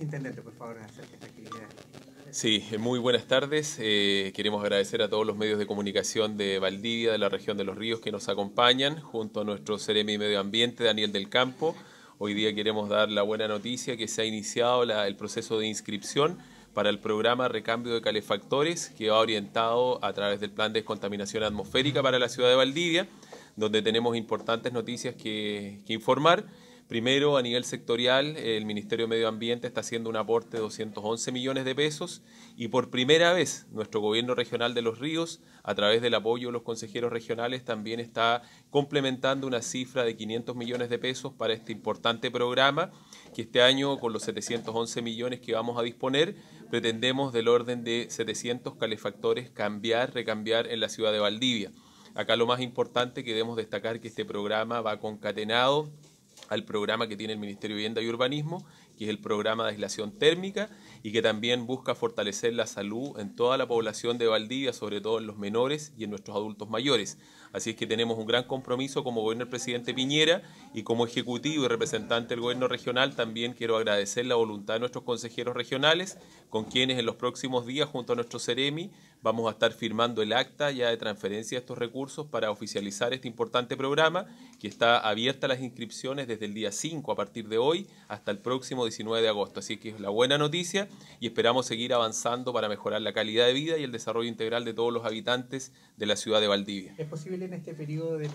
Intendente, por favor, Sí, eh, muy buenas tardes. Eh, queremos agradecer a todos los medios de comunicación de Valdivia, de la región de Los Ríos, que nos acompañan, junto a nuestro Ceremi Medio Ambiente, Daniel del Campo. Hoy día queremos dar la buena noticia que se ha iniciado el proceso de inscripción para el programa Recambio de Calefactores, que va orientado a través del Plan de Descontaminación Atmosférica para la ciudad de Valdivia, donde tenemos importantes noticias que, que informar Primero, a nivel sectorial, el Ministerio de Medio Ambiente está haciendo un aporte de 211 millones de pesos y por primera vez nuestro Gobierno Regional de los Ríos, a través del apoyo de los consejeros regionales, también está complementando una cifra de 500 millones de pesos para este importante programa que este año, con los 711 millones que vamos a disponer, pretendemos del orden de 700 calefactores cambiar, recambiar en la ciudad de Valdivia. Acá lo más importante que debemos destacar que este programa va concatenado al programa que tiene el Ministerio de Vivienda y Urbanismo, que es el programa de aislación térmica y que también busca fortalecer la salud en toda la población de Valdivia, sobre todo en los menores y en nuestros adultos mayores. Así es que tenemos un gran compromiso como gobierno del presidente Piñera y como ejecutivo y representante del gobierno regional también quiero agradecer la voluntad de nuestros consejeros regionales, con quienes en los próximos días junto a nuestro CEREMI Vamos a estar firmando el acta ya de transferencia de estos recursos para oficializar este importante programa que está abierta las inscripciones desde el día 5 a partir de hoy hasta el próximo 19 de agosto. Así que es la buena noticia y esperamos seguir avanzando para mejorar la calidad de vida y el desarrollo integral de todos los habitantes de la ciudad de Valdivia. ¿Es posible en este periodo de